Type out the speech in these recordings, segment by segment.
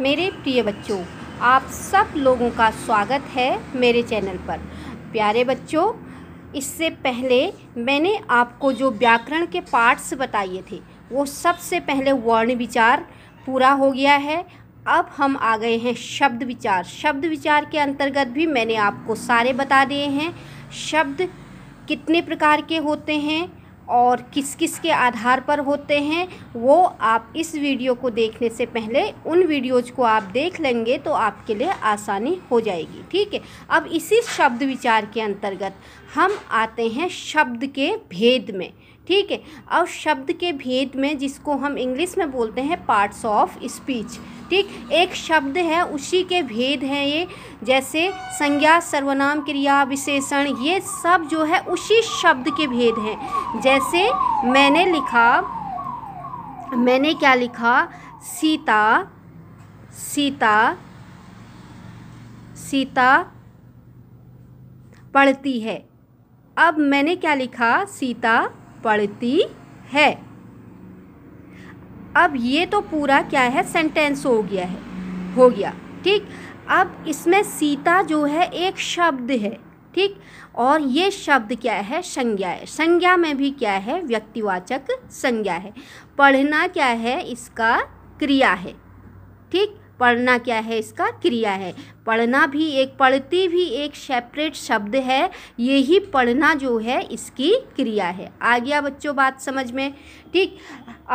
मेरे प्रिय बच्चों आप सब लोगों का स्वागत है मेरे चैनल पर प्यारे बच्चों इससे पहले मैंने आपको जो व्याकरण के पार्ट्स बताए थे वो सबसे पहले वर्ण विचार पूरा हो गया है अब हम आ गए हैं शब्द विचार शब्द विचार के अंतर्गत भी मैंने आपको सारे बता दिए हैं शब्द कितने प्रकार के होते हैं और किस किस के आधार पर होते हैं वो आप इस वीडियो को देखने से पहले उन वीडियोज़ को आप देख लेंगे तो आपके लिए आसानी हो जाएगी ठीक है अब इसी शब्द विचार के अंतर्गत हम आते हैं शब्द के भेद में ठीक है और शब्द के भेद में जिसको हम इंग्लिश में बोलते हैं पार्ट्स ऑफ स्पीच ठीक एक शब्द है उसी के भेद हैं ये जैसे संज्ञा सर्वनाम क्रिया विशेषण ये सब जो है उसी शब्द के भेद हैं जैसे मैंने लिखा मैंने क्या लिखा सीता सीता सीता पढ़ती है अब मैंने क्या लिखा सीता पढ़ती है अब ये तो पूरा क्या है सेंटेंस हो गया है हो गया ठीक अब इसमें सीता जो है एक शब्द है ठीक और ये शब्द क्या है संज्ञा है संज्ञा में भी क्या है व्यक्तिवाचक संज्ञा है पढ़ना क्या है इसका क्रिया है ठीक पढ़ना क्या है इसका क्रिया है पढ़ना भी एक पढ़ती भी एक सेपरेट शब्द है यही पढ़ना जो है इसकी क्रिया है आ गया बच्चों बात समझ में ठीक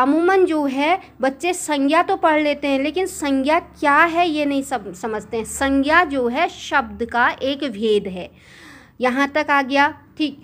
अमूमन जो है बच्चे संज्ञा तो पढ़ लेते हैं लेकिन संज्ञा क्या है ये नहीं सब समझते हैं संज्ञा जो है शब्द का एक भेद है यहाँ तक आ गया ठीक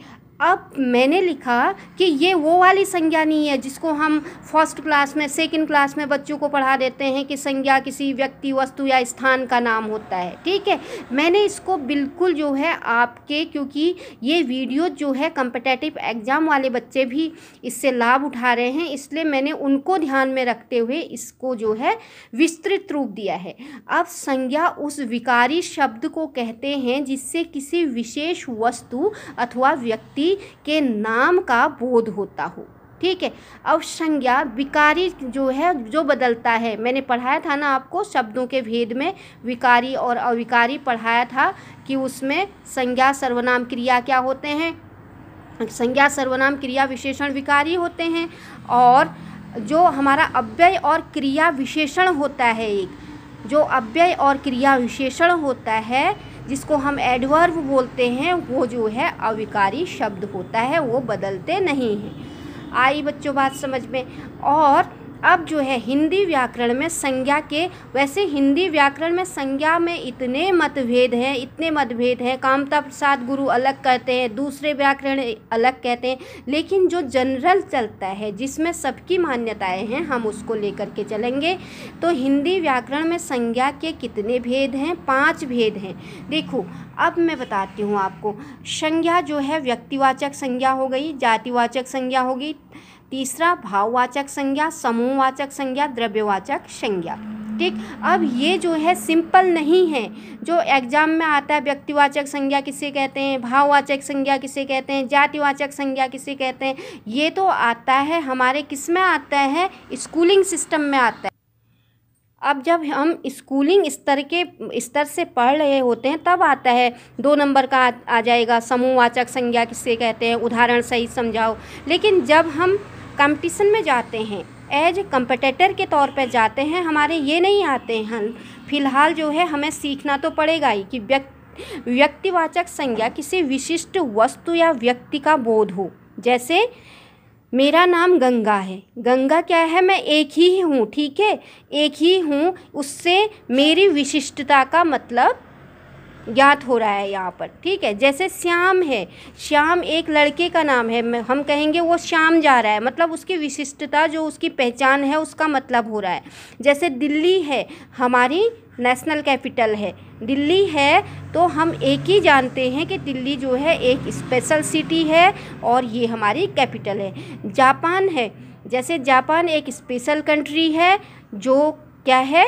अब मैंने लिखा कि ये वो वाली संज्ञा नहीं है जिसको हम फर्स्ट क्लास में सेकंड क्लास में बच्चों को पढ़ा देते हैं कि संज्ञा किसी व्यक्ति वस्तु या स्थान का नाम होता है ठीक है मैंने इसको बिल्कुल जो है आपके क्योंकि ये वीडियो जो है कम्पटेटिव एग्ज़ाम वाले बच्चे भी इससे लाभ उठा रहे हैं इसलिए मैंने उनको ध्यान में रखते हुए इसको जो है विस्तृत रूप दिया है अब संज्ञा उस विकारी शब्द को कहते हैं जिससे किसी विशेष वस्तु अथवा व्यक्ति जी के नाम का बोध होता हो ठीक है अब संज्ञा विकारी जो है जो बदलता है मैंने पढ़ाया था ना आपको शब्दों के भेद में विकारी और अविकारी पढ़ाया था कि उसमें संज्ञा सर्वनाम क्रिया क्या होते हैं संज्ञा सर्वनाम क्रिया विशेषण विकारी होते हैं और जो हमारा अव्यय और क्रिया विशेषण होता है एक जो अव्यय और क्रिया विशेषण होता है जिसको हम एडवर्व बोलते हैं वो जो है अविकारी शब्द होता है वो बदलते नहीं हैं आई बच्चों बात समझ में और अब जो है हिंदी व्याकरण में संज्ञा के वैसे हिंदी व्याकरण में संज्ञा में इतने मतभेद हैं इतने मतभेद हैं कामता प्रसाद गुरु अलग कहते हैं दूसरे व्याकरण अलग कहते हैं लेकिन जो जनरल चलता है जिसमें सबकी मान्यताएं हैं हम उसको लेकर के चलेंगे तो हिंदी व्याकरण में संज्ञा के कितने भेद हैं पाँच भेद हैं देखो अब मैं बताती हूँ आपको संज्ञा जो है व्यक्तिवाचक संज्ञा हो गई जातिवाचक संज्ञा हो गई तीसरा भाववाचक संज्ञा समूहवाचक संज्ञा द्रव्यवाचक संज्ञा ठीक अब ये जो है सिंपल नहीं है जो एग्जाम में आता है व्यक्तिवाचक संज्ञा किसे कहते हैं भाववाचक संज्ञा किसे कहते हैं जातिवाचक संज्ञा किसे कहते हैं ये तो आता है हमारे किस में आता है स्कूलिंग सिस्टम में आता है अब जब हम स्कूलिंग स्तर के स्तर से पढ़ रहे होते हैं तब आता है दो नंबर का आ, जाएगा समूहवाचक संज्ञा किसे कहते हैं उदाहरण सही समझाओ लेकिन जब हम कंपटीशन में जाते हैं एज कंपटेटर के तौर पर जाते हैं हमारे ये नहीं आते हैं फ़िलहाल जो है हमें सीखना तो पड़ेगा ही कि व्यक्ति व्यक्तिवाचक संज्ञा किसी विशिष्ट वस्तु या व्यक्ति का बोध हो जैसे मेरा नाम गंगा है गंगा क्या है मैं एक ही हूँ ठीक है एक ही हूँ उससे मेरी विशिष्टता का मतलब ज्ञात हो रहा है यहाँ पर ठीक है जैसे श्याम है श्याम एक लड़के का नाम है हम कहेंगे वो श्याम जा रहा है मतलब उसकी विशिष्टता जो उसकी पहचान है उसका मतलब हो रहा है जैसे दिल्ली है हमारी नेशनल कैपिटल है दिल्ली है तो हम एक ही जानते हैं कि दिल्ली जो है एक स्पेशल सिटी है और ये हमारी कैपिटल है जापान है जैसे जापान एक स्पेशल कंट्री है जो क्या है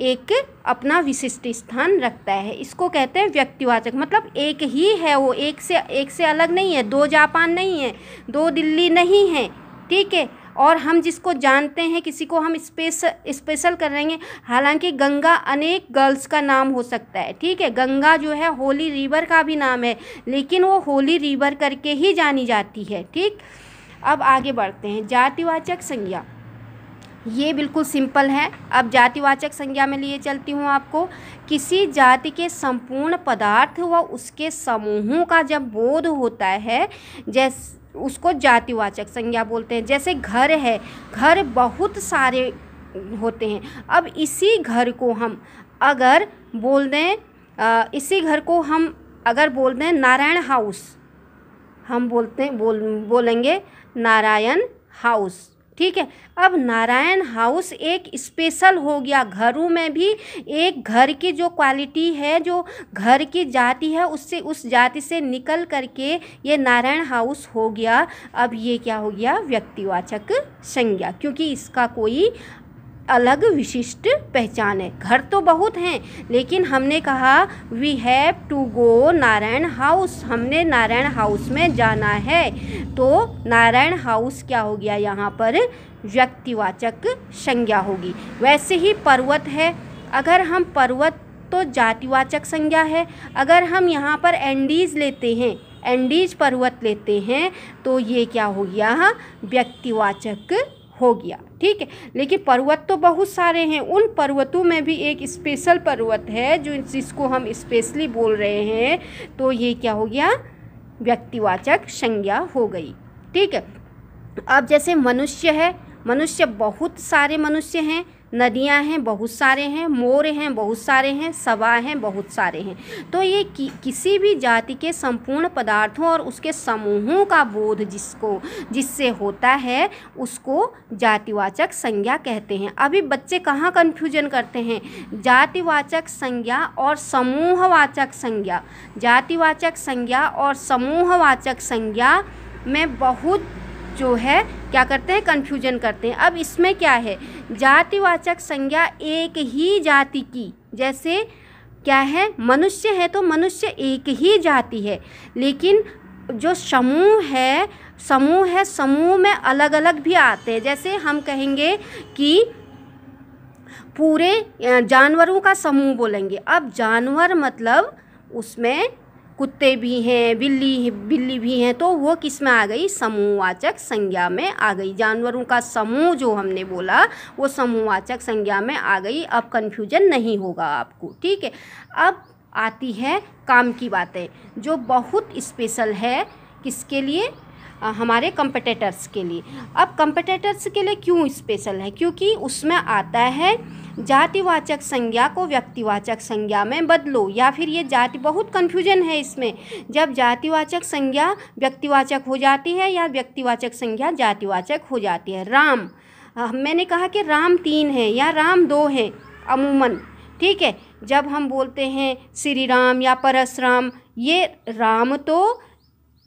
एक अपना विशिष्ट स्थान रखता है इसको कहते हैं व्यक्तिवाचक मतलब एक ही है वो एक से एक से अलग नहीं है दो जापान नहीं है दो दिल्ली नहीं है ठीक है और हम जिसको जानते हैं किसी को हम स्पेश स्पेशल कर रहेंगे हालांकि गंगा अनेक गर्ल्स का नाम हो सकता है ठीक है गंगा जो है होली रिवर का भी नाम है लेकिन वो होली रिवर करके ही जानी जाती है ठीक अब आगे बढ़ते हैं जातिवाचक संज्ञा ये बिल्कुल सिंपल है अब जातिवाचक संज्ञा में लिए चलती हूँ आपको किसी जाति के संपूर्ण पदार्थ व उसके समूहों का जब बोध होता है जैस उसको जातिवाचक संज्ञा बोलते हैं जैसे घर है घर बहुत सारे होते हैं अब इसी घर को हम अगर बोल दें इसी घर को हम अगर बोल दें नारायण हाउस हम बोलते बोल बोलेंगे नारायण हाउस ठीक है अब नारायण हाउस एक स्पेशल हो गया घरों में भी एक घर की जो क्वालिटी है जो घर की जाति है उससे उस जाति से निकल करके ये नारायण हाउस हो गया अब ये क्या हो गया व्यक्तिवाचक संज्ञा क्योंकि इसका कोई अलग विशिष्ट पहचान है घर तो बहुत हैं लेकिन हमने कहा we have to go Narayan house हमने नारायण हाउस में जाना है तो नारायण हाउस क्या हो गया यहाँ पर व्यक्तिवाचक संज्ञा होगी वैसे ही पर्वत है अगर हम पर्वत तो जातिवाचक संज्ञा है अगर हम यहाँ पर एंडीज लेते हैं एंडीज पर्वत लेते हैं तो ये क्या हो गया व्यक्तिवाचक हो गया ठीक है लेकिन पर्वत तो बहुत सारे हैं उन पर्वतों में भी एक स्पेशल पर्वत है जो जिसको हम स्पेशली बोल रहे हैं तो ये क्या हो गया व्यक्तिवाचक संज्ञा हो गई ठीक है अब जैसे मनुष्य है मनुष्य बहुत सारे मनुष्य हैं नदियां हैं बहुत सारे हैं मोर हैं बहुत सारे हैं सवा हैं बहुत सारे हैं तो ये कि, किसी भी जाति के संपूर्ण पदार्थों और उसके समूहों का बोध जिसको जिससे होता है उसको जातिवाचक संज्ञा कहते हैं अभी बच्चे कहाँ कन्फ्यूजन करते हैं जातिवाचक संज्ञा और समूहवाचक संज्ञा जातिवाचक संज्ञा और समूहवाचक संज्ञा में बहुत जो है क्या करते हैं कन्फ्यूजन करते हैं अब इसमें क्या है जातिवाचक संज्ञा एक ही जाति की जैसे क्या है मनुष्य है तो मनुष्य एक ही जाति है लेकिन जो समूह है समूह है समूह में अलग अलग भी आते हैं जैसे हम कहेंगे कि पूरे जानवरों का समूह बोलेंगे अब जानवर मतलब उसमें कुत्ते भी हैं बिल्ली बिल्ली भी हैं तो वो किस में आ गई समूहवाचक संज्ञा में आ गई जानवरों का समूह जो हमने बोला वो समूहवाचक संज्ञा में आ गई अब कन्फ्यूजन नहीं होगा आपको ठीक है अब आती है काम की बातें जो बहुत स्पेशल है किसके लिए हमारे कंपटेटर्स के लिए अब कंपटेटर्स के लिए क्यों स्पेशल है क्योंकि उसमें आता है जातिवाचक संज्ञा को व्यक्तिवाचक संज्ञा में बदलो या फिर ये जाति बहुत कन्फ्यूजन है इसमें जब जातिवाचक संज्ञा व्यक्तिवाचक हो जाती है या व्यक्तिवाचक संज्ञा जातिवाचक हो जाती है राम मैंने कहा कि राम तीन है या राम दो हैं अमूमन ठीक है जब हम बोलते हैं श्री राम या परशुराम ये राम तो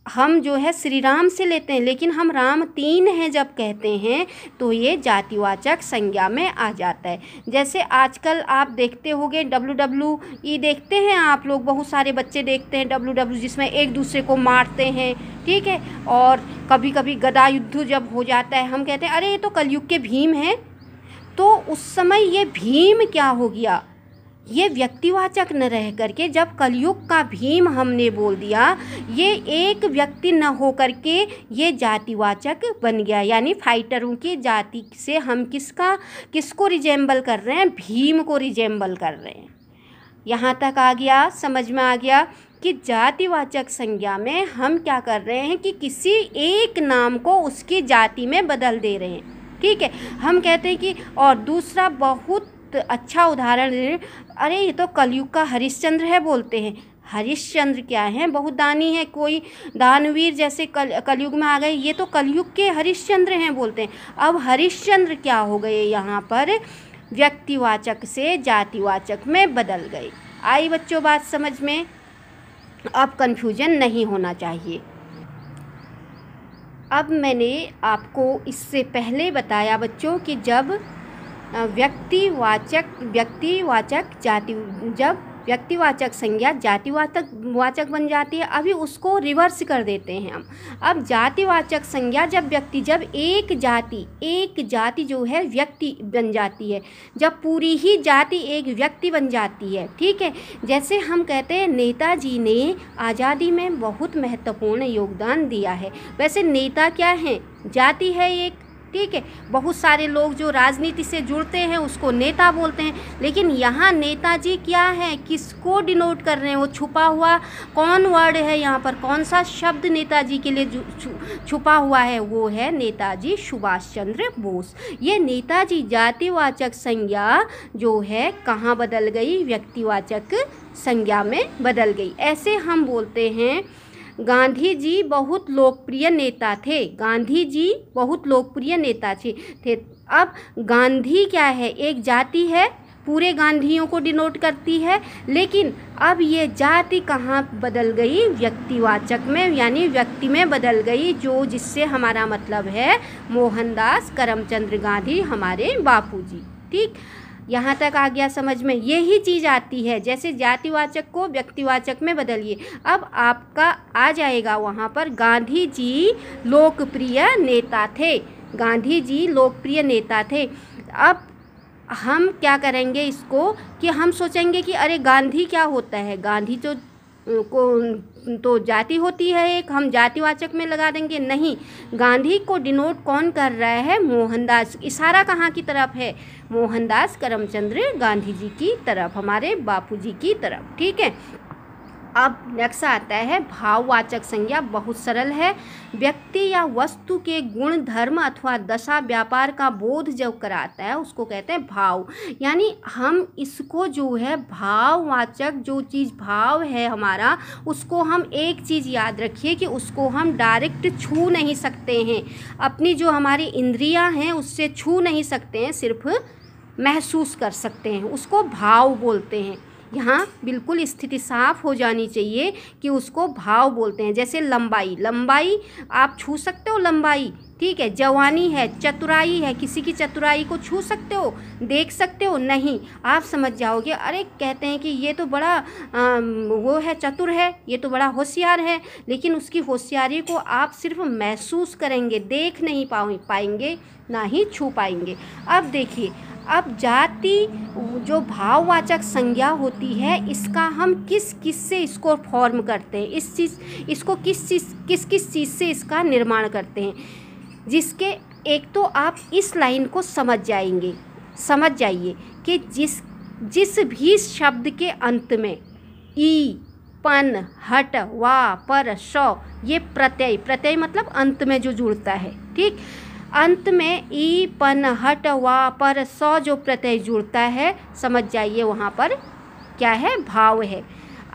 हम जो है श्री राम से लेते हैं लेकिन हम राम तीन हैं जब कहते हैं तो ये जातिवाचक संज्ञा में आ जाता है जैसे आजकल आप देखते गए डब्लू डब्लू ई देखते हैं आप लोग बहुत सारे बच्चे देखते हैं डब्लू डब्लू e, जिसमें एक दूसरे को मारते हैं ठीक है और कभी कभी गदा युद्ध जब हो जाता है हम कहते हैं अरे ये तो कलयुग के भीम हैं तो उस समय ये भीम क्या हो गया ये व्यक्तिवाचक न रह करके जब कलयुग का भीम हमने बोल दिया ये एक व्यक्ति न हो करके ये जातिवाचक बन गया यानी फाइटरों की जाति से हम किसका किसको रिजेंबल कर रहे हैं भीम को रिजेंबल कर रहे हैं यहाँ तक आ गया समझ में आ गया कि जातिवाचक संज्ञा में हम क्या कर रहे हैं कि किसी एक नाम को उसकी जाति में बदल दे रहे हैं ठीक है हम कहते हैं कि और दूसरा बहुत अच्छा उदाहरण अरे ये तो कलयुग का हरिश्चंद्र है बोलते हैं हरिश्चंद्र क्या है बहुत दानी है कोई दानवीर जैसे कल कलयुग में आ गए ये तो कलयुग के हरिश्चंद्र हैं बोलते हैं अब हरिश्चंद्र क्या हो गए यहाँ पर व्यक्तिवाचक से जातिवाचक में बदल गए आई बच्चों बात समझ में अब कन्फ्यूजन नहीं होना चाहिए अब मैंने आपको इससे पहले बताया बच्चों कि जब व्यक्तिवाचक व्यक्तिवाचक जाति जब व्यक्तिवाचक संज्ञा जातिवाचक वाचक बन जाती है अभी उसको रिवर्स कर देते हैं हम अब जातिवाचक संज्ञा जब व्यक्ति जब एक जाति एक जाति जो है व्यक्ति बन जाती है जब पूरी ही जाति एक व्यक्ति बन जाती है ठीक है जैसे हम कहते हैं नेताजी ने आज़ादी में बहुत महत्वपूर्ण योगदान दिया है वैसे नेता क्या हैं जाति है एक ठीक है बहुत सारे लोग जो राजनीति से जुड़ते हैं उसको नेता बोलते हैं लेकिन यहाँ नेताजी क्या है किसको डिनोट कर रहे हैं वो छुपा हुआ कौन वर्ड है यहाँ पर कौन सा शब्द नेताजी के लिए छुपा हुआ है वो है नेताजी सुभाष चंद्र बोस ये नेताजी जातिवाचक संज्ञा जो है कहाँ बदल गई व्यक्तिवाचक संज्ञा में बदल गई ऐसे हम बोलते हैं गांधी जी बहुत लोकप्रिय नेता थे गांधी जी बहुत लोकप्रिय नेता थे अब गांधी क्या है एक जाति है पूरे गांधियों को डिनोट करती है लेकिन अब ये जाति कहाँ बदल गई व्यक्तिवाचक में यानी व्यक्ति में बदल गई जो जिससे हमारा मतलब है मोहनदास करमचंद्र गांधी हमारे बापूजी ठीक यहाँ तक आ गया समझ में यही चीज़ आती है जैसे जातिवाचक को व्यक्तिवाचक में बदलिए अब आपका आ जाएगा वहाँ पर गांधी जी लोकप्रिय नेता थे गांधी जी लोकप्रिय नेता थे अब हम क्या करेंगे इसको कि हम सोचेंगे कि अरे गांधी क्या होता है गांधी तो को तो जाति होती है एक हम जातिवाचक में लगा देंगे नहीं गांधी को डिनोट कौन कर रहा है मोहनदास इशारा कहाँ की तरफ है मोहनदास करमचंद्र गांधी जी की तरफ हमारे बापू जी की तरफ ठीक है अब नेक्स्ट आता है भाववाचक संज्ञा बहुत सरल है व्यक्ति या वस्तु के गुण धर्म अथवा दशा व्यापार का बोध जो कराता है उसको कहते हैं भाव यानी हम इसको जो है भाववाचक जो चीज़ भाव है हमारा उसको हम एक चीज़ याद रखिए कि उसको हम डायरेक्ट छू नहीं सकते हैं अपनी जो हमारी इंद्रियाँ हैं उससे छू नहीं सकते हैं सिर्फ महसूस कर सकते हैं उसको भाव बोलते हैं यहाँ बिल्कुल स्थिति साफ हो जानी चाहिए कि उसको भाव बोलते हैं जैसे लंबाई लंबाई आप छू सकते हो लंबाई ठीक है जवानी है चतुराई है किसी की चतुराई को छू सकते हो देख सकते हो नहीं आप समझ जाओगे अरे कहते हैं कि ये तो बड़ा आ, वो है चतुर है ये तो बड़ा होशियार है लेकिन उसकी होशियारी को आप सिर्फ महसूस करेंगे देख नहीं पाओ पाएंगे ना ही छू पाएंगे अब देखिए अब जाति जो भाववाचक संज्ञा होती है इसका हम किस किस से इसको फॉर्म करते हैं इस चीज़ इसको किस चीज़ किस किस चीज़ से इसका निर्माण करते हैं जिसके एक तो आप इस लाइन को समझ जाएंगे समझ जाइए कि जिस जिस भी शब्द के अंत में ई पन हट वा पर शौ ये प्रत्यय प्रत्यय मतलब अंत में जो जुड़ता है ठीक अंत में ई पन हट वा पर सौ जो प्रत्यय जुड़ता है समझ जाइए वहाँ पर क्या है भाव है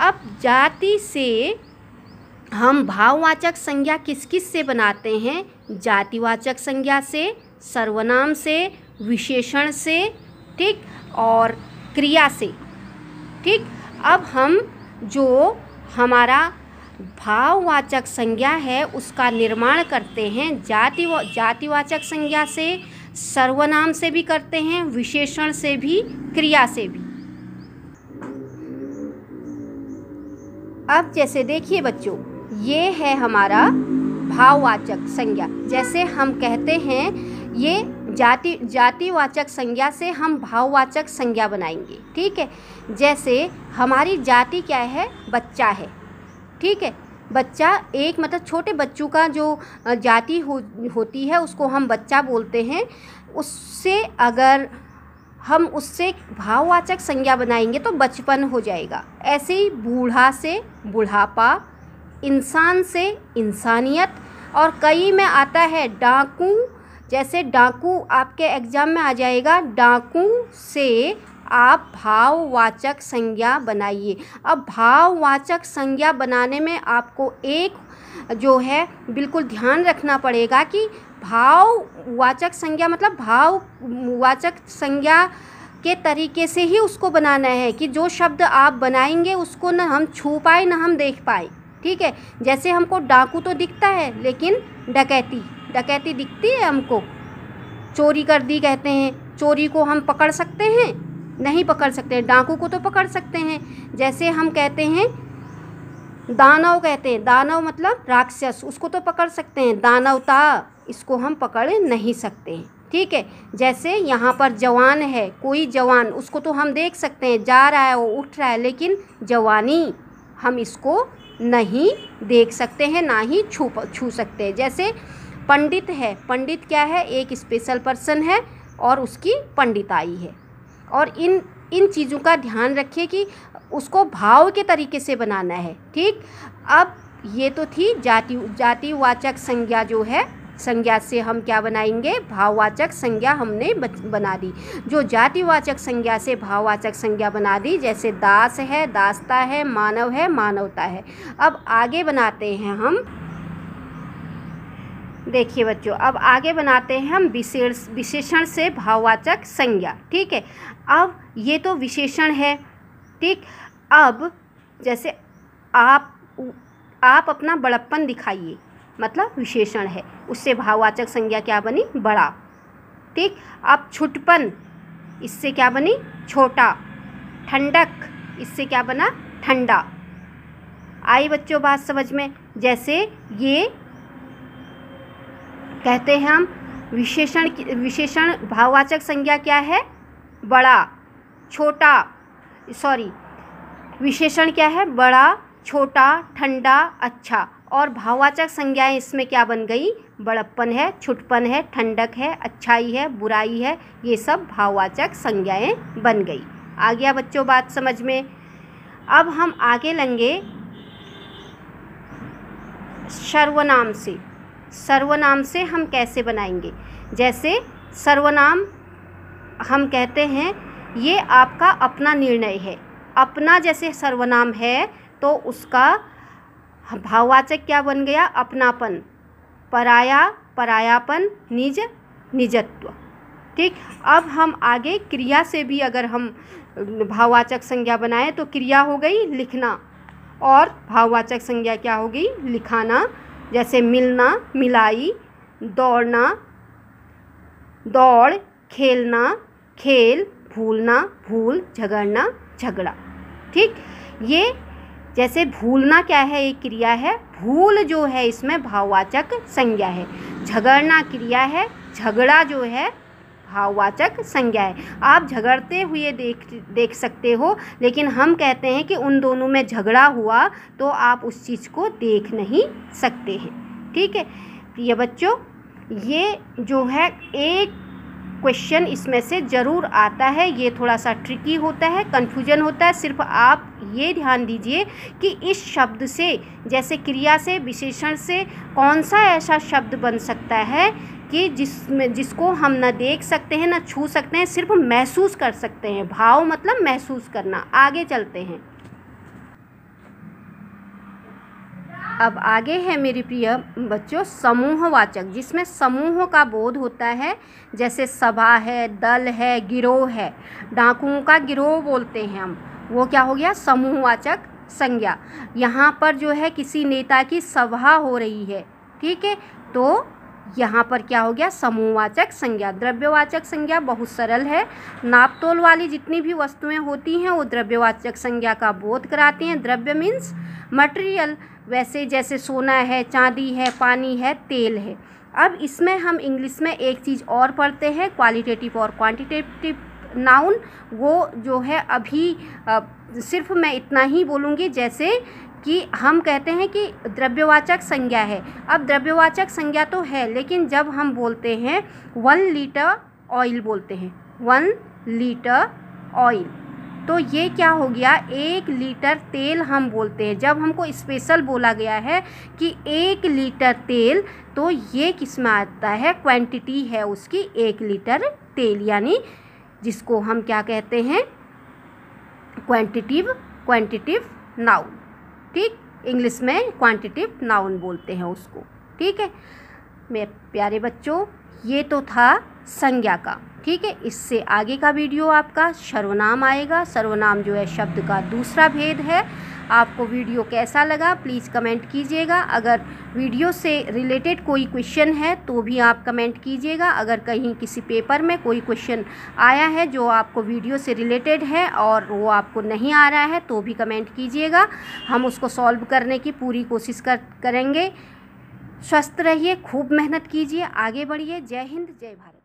अब जाति से हम भाववाचक संज्ञा किस किस से बनाते हैं जातिवाचक संज्ञा से सर्वनाम से विशेषण से ठीक और क्रिया से ठीक अब हम जो हमारा भाववाचक संज्ञा है उसका निर्माण करते हैं जाति जातिवाचक संज्ञा से सर्वनाम से भी करते हैं विशेषण से भी क्रिया से भी अब जैसे देखिए बच्चों ये है हमारा भाववाचक संज्ञा जैसे हम कहते हैं ये जाति जातिवाचक संज्ञा से हम भाववाचक संज्ञा बनाएंगे ठीक है जैसे हमारी जाति क्या है बच्चा है ठीक है बच्चा एक मतलब छोटे बच्चों का जो जाति हो होती है उसको हम बच्चा बोलते हैं उससे अगर हम उससे भाववाचक संज्ञा बनाएंगे तो बचपन हो जाएगा ऐसे ही बूढ़ा से बुढ़ापा इंसान से इंसानियत और कई में आता है डाकू जैसे डाकू आपके एग्ज़ाम में आ जाएगा डाकू से आप भाववाचक संज्ञा बनाइए अब भाववाचक संज्ञा बनाने में आपको एक जो है बिल्कुल ध्यान रखना पड़ेगा कि भाववाचक संज्ञा मतलब भाववाचक संज्ञा के तरीके से ही उसको बनाना है कि जो शब्द आप बनाएंगे उसको ना हम छू पाए ना हम देख पाए ठीक है जैसे हमको डाकू तो दिखता है लेकिन डकैती डकैती दिखती है हमको चोरी कर दी कहते हैं चोरी को हम पकड़ सकते हैं नहीं पकड़ सकते डाकू को तो पकड़ सकते हैं जैसे हम कहते हैं दानव कहते हैं दानव मतलब राक्षस उसको तो पकड़ सकते हैं दानवता इसको हम पकड़ नहीं सकते ठीक है जैसे यहाँ पर जवान है कोई जवान उसको तो हम देख सकते हैं जा रहा है वो उठ रहा है लेकिन जवानी हम इसको नहीं देख सकते हैं ना ही छू छू सकते हैं जैसे पंडित है पंडित क्या है एक स्पेशल पर्सन है और उसकी पंडिताई है और इन इन चीज़ों का ध्यान रखिए कि उसको भाव के तरीके से बनाना है ठीक अब ये तो थी जाति जातिवाचक संज्ञा जो है संज्ञा से हम क्या बनाएंगे भाववाचक संज्ञा हमने बना दी जो जातिवाचक संज्ञा से भाववाचक संज्ञा बना दी जैसे दास है दासता है मानव है मानवता है अब आगे बनाते हैं हम देखिए बच्चों अब आगे बनाते हैं हम विशेष विशेषण से भाववाचक संज्ञा ठीक है अब ये तो विशेषण है ठीक अब जैसे आप आप अपना बड़प्पन दिखाइए मतलब विशेषण है उससे भाववाचक संज्ञा क्या बनी बड़ा ठीक अब छुटपन इससे क्या बनी छोटा ठंडक इससे क्या बना ठंडा आई बच्चों बात समझ में जैसे ये कहते हैं हम विशेषण विशेषण भाववाचक संज्ञा क्या है बड़ा छोटा सॉरी विशेषण क्या है बड़ा छोटा ठंडा अच्छा और भाववाचक संज्ञाएं इसमें क्या बन गई बड़प्पन है छुटपन है ठंडक है अच्छाई है बुराई है ये सब भाववाचक संज्ञाएं बन गई आ गया बच्चों बात समझ में अब हम आगे लेंगे सर्वनाम से सर्वनाम से हम कैसे बनाएंगे जैसे सर्वनाम हम कहते हैं ये आपका अपना निर्णय है अपना जैसे सर्वनाम है तो उसका भाववाचक क्या बन गया अपनापन पराया परायापन निज निजत्व ठीक अब हम आगे क्रिया से भी अगर हम भाववाचक संज्ञा बनाएं तो क्रिया हो गई लिखना और भाववाचक संज्ञा क्या होगी लिखाना जैसे मिलना मिलाई दौड़ना दौड़ खेलना खेल भूलना भूल झगड़ना झगड़ा ठीक ये जैसे भूलना क्या है ये क्रिया है भूल जो है इसमें भाववाचक संज्ञा है झगड़ना क्रिया है झगड़ा जो है भाववाचक संज्ञा है आप झगड़ते हुए देख देख सकते हो लेकिन हम कहते हैं कि उन दोनों में झगड़ा हुआ तो आप उस चीज़ को देख नहीं सकते हैं ठीक है प्रिय बच्चों ये जो है एक क्वेश्चन इसमें से ज़रूर आता है ये थोड़ा सा ट्रिकी होता है कन्फ्यूजन होता है सिर्फ आप ये ध्यान दीजिए कि इस शब्द से जैसे क्रिया से विशेषण से कौन सा ऐसा शब्द बन सकता है कि जिसमें जिसको हम ना देख सकते हैं ना छू सकते हैं सिर्फ महसूस कर सकते हैं भाव मतलब महसूस करना आगे चलते हैं अब आगे है मेरी प्रिय बच्चों समूहवाचक जिसमें समूह का बोध होता है जैसे सभा है दल है गिरोह है डाकुओं का गिरोह बोलते हैं हम वो क्या हो गया समूहवाचक संज्ञा यहाँ पर जो है किसी नेता की सभा हो रही है ठीक है तो यहाँ पर क्या हो गया समूहवाचक संज्ञा द्रव्यवाचक संज्ञा बहुत सरल है नापतोल वाली जितनी भी वस्तुएं होती हैं वो द्रव्यवाचक संज्ञा का बोध कराती हैं द्रव्य मीन्स मटेरियल वैसे जैसे सोना है चांदी है पानी है तेल है अब इसमें हम इंग्लिश में एक चीज़ और पढ़ते हैं क्वालिटेटिव और क्वान्टिटेटिव नाउन वो जो है अभी सिर्फ मैं इतना ही बोलूँगी जैसे कि हम कहते हैं कि द्रव्यवाचक संज्ञा है अब द्रव्यवाचक संज्ञा तो है लेकिन जब हम बोलते हैं वन लीटर ऑयल बोलते हैं वन लीटर ऑयल तो ये क्या हो गया एक लीटर तेल हम बोलते हैं जब हमको स्पेशल बोला गया है कि एक लीटर तेल तो ये किस में आता है क्वांटिटी है उसकी एक लीटर तेल यानी जिसको हम क्या कहते हैं क्वांटिटिव क्वांटिटिव नाउन ठीक इंग्लिश में क्वांटिटिव नाउन बोलते हैं उसको ठीक है मेरे प्यारे बच्चों ये तो था संज्ञा का ठीक है इससे आगे का वीडियो आपका सर्वनाम आएगा सर्वनाम जो है शब्द का दूसरा भेद है आपको वीडियो कैसा लगा प्लीज़ कमेंट कीजिएगा अगर वीडियो से रिलेटेड कोई क्वेश्चन है तो भी आप कमेंट कीजिएगा अगर कहीं किसी पेपर में कोई क्वेश्चन आया है जो आपको वीडियो से रिलेटेड है और वो आपको नहीं आ रहा है तो भी कमेंट कीजिएगा हम उसको सॉल्व करने की पूरी कोशिश कर करेंगे स्वस्थ रहिए खूब मेहनत कीजिए आगे बढ़िए जय हिंद जय भारत